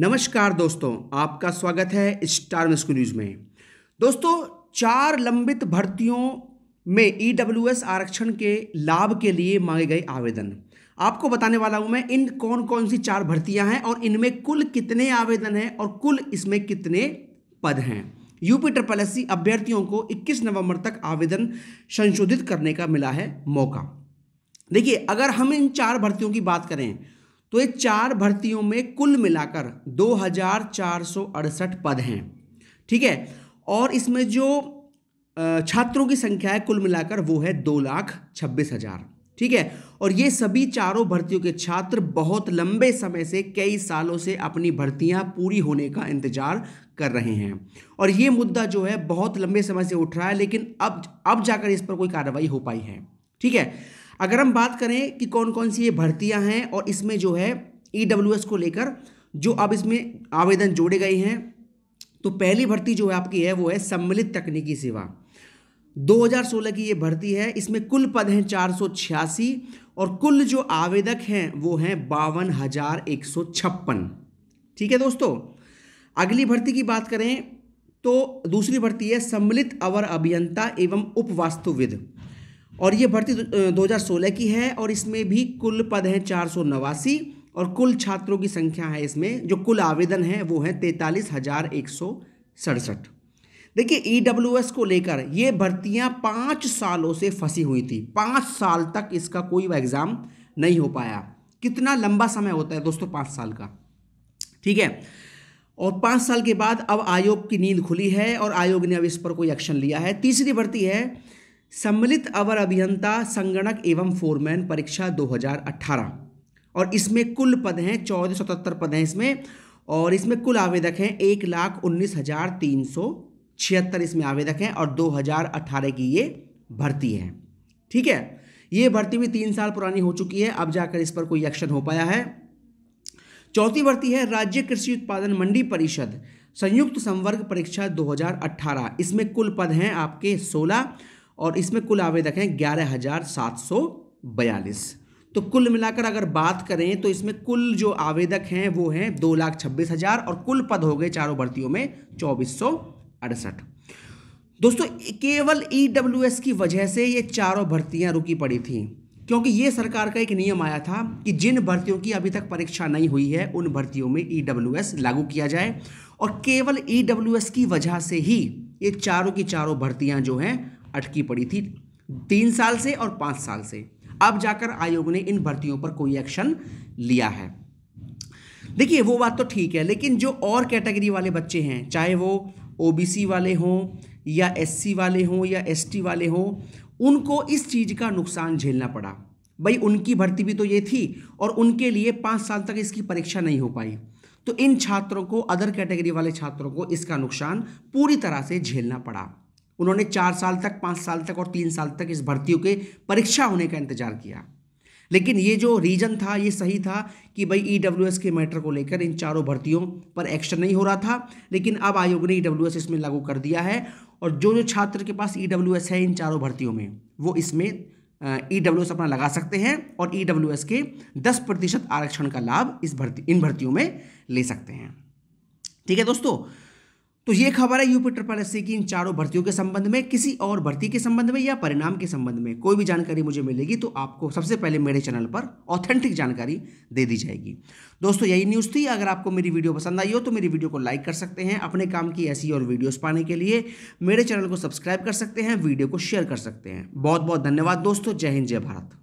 नमस्कार दोस्तों आपका स्वागत है स्टार मिस्को न्यूज़ में दोस्तों चार लंबित भर्तियों में ई e आरक्षण के लाभ के लिए मांगे गए आवेदन आपको बताने वाला हूं मैं इन कौन कौन सी चार भर्तियां हैं और इनमें कुल कितने आवेदन हैं और कुल इसमें कितने पद हैं यूपी ट्रिपल एस अभ्यर्थियों को 21 नवंबर तक आवेदन संशोधित करने का मिला है मौका देखिए अगर हम इन चार भर्तियों की बात करें तो ये चार भर्तियों में कुल मिलाकर दो पद हैं ठीक है और इसमें जो छात्रों की संख्या है कुल मिलाकर वो है दो लाख छब्बीस हज़ार ठीक है और ये सभी चारों भर्तियों के छात्र बहुत लंबे समय से कई सालों से अपनी भर्तियां पूरी होने का इंतजार कर रहे हैं और ये मुद्दा जो है बहुत लंबे समय से उठ रहा है लेकिन अब अब जाकर इस पर कोई कार्रवाई हो पाई है ठीक है अगर हम बात करें कि कौन कौन सी ये भर्तियाँ हैं और इसमें जो है ई e को लेकर जो अब इसमें आवेदन जोड़े गए हैं तो पहली भर्ती जो है आपकी है वो है सम्मिलित तकनीकी सेवा 2016 की ये भर्ती है इसमें कुल पद हैं चार और कुल जो आवेदक हैं वो हैं बावन हजार एक सौ छप्पन ठीक है दोस्तों अगली भर्ती की बात करें तो दूसरी भर्ती है सम्मिलित अवर अभियंता एवं उपवास्तुविद और ये भर्ती 2016 की है और इसमें भी कुल पद हैं चार नवासी और कुल छात्रों की संख्या है इसमें जो कुल आवेदन है वो है तैंतालीस हज़ार एक सौ सड़सठ देखिए ई डब्ल्यू एस को लेकर ये भर्तियां पाँच सालों से फंसी हुई थी पाँच साल तक इसका कोई एग्ज़ाम नहीं हो पाया कितना लंबा समय होता है दोस्तों पाँच साल का ठीक है और पाँच साल के बाद अब आयोग की नींद खुली है और आयोग ने अब इस पर कोई एक्शन लिया है तीसरी भर्ती है सम्मिलित अवर अभियंता संगणक एवं फोरमैन परीक्षा 2018 और इसमें कुल पद हैं चौदह सौ सतहत्तर पद हैं इसमें और इसमें कुल आवेदक हैं एक लाख उन्नीस हज़ार तीन सौ छिहत्तर इसमें आवेदक हैं और 2018 की ये भर्ती है ठीक है ये भर्ती भी तीन साल पुरानी हो चुकी है अब जाकर इस पर कोई एक्शन हो पाया है चौथी भर्ती है राज्य कृषि उत्पादन मंडी परिषद संयुक्त संवर्ग परीक्षा 2018 इसमें कुल पद हैं आपके 16 और इसमें कुल आवेदक हैं ग्यारह हज़ार सात सौ बयालीस तो कुल मिलाकर अगर बात करें तो इसमें कुल जो आवेदक हैं वो हैं दो लाख छब्बीस हज़ार और कुल पद हो गए चारों भर्तियों में चौबीस सौ अड़सठ दोस्तों केवल ई e की वजह से ये चारों भर्तियाँ रुकी पड़ी थीं क्योंकि ये सरकार का एक नियम आया था कि जिन भर्तियों की अभी तक परीक्षा नहीं हुई है उन भर्तियों में ई e लागू किया जाए और केवल ई e की वजह से ही ये चारों की चारों भर्तियाँ जो हैं अटकी पड़ी थी तीन साल से और पाँच साल से अब जाकर आयोग ने इन भर्तियों पर कोई एक्शन लिया है देखिए वो बात तो ठीक है लेकिन जो और कैटेगरी वाले बच्चे हैं चाहे वो ओबीसी वाले हों या एससी वाले हों या एसटी वाले हों उनको इस चीज़ का नुकसान झेलना पड़ा भाई उनकी भर्ती भी तो ये थी और उनके लिए पाँच साल तक इसकी परीक्षा नहीं हो पाई तो इन छात्रों को अदर कैटेगरी वाले छात्रों को इसका नुकसान पूरी तरह से झेलना पड़ा उन्होंने चार साल तक पाँच साल तक और तीन साल तक इस भर्तियों के परीक्षा होने का इंतजार किया लेकिन ये जो रीज़न था ये सही था कि भाई ई e के मैटर को लेकर इन चारों भर्तियों पर एक्शन नहीं हो रहा था लेकिन अब आयोग ने ई e इसमें लागू कर दिया है और जो जो छात्र के पास ई e है इन चारों भर्तियों में वो इसमें ई अपना लगा सकते हैं और ई के दस प्रतिशत आरक्षण का लाभ इस भर्ती इन भर्तियों में ले सकते हैं ठीक है दोस्तों तो ये खबर है यूपी ट्रिपल एस की इन चारों भर्तियों के संबंध में किसी और भर्ती के संबंध में या परिणाम के संबंध में कोई भी जानकारी मुझे मिलेगी तो आपको सबसे पहले मेरे चैनल पर ऑथेंटिक जानकारी दे दी जाएगी दोस्तों यही न्यूज़ थी अगर आपको मेरी वीडियो पसंद आई हो तो मेरी वीडियो को लाइक कर सकते हैं अपने काम की ऐसी और वीडियोज़ पाने के लिए मेरे चैनल को सब्सक्राइब कर सकते हैं वीडियो को शेयर कर सकते हैं बहुत बहुत धन्यवाद दोस्तों जय हिंद जय भारत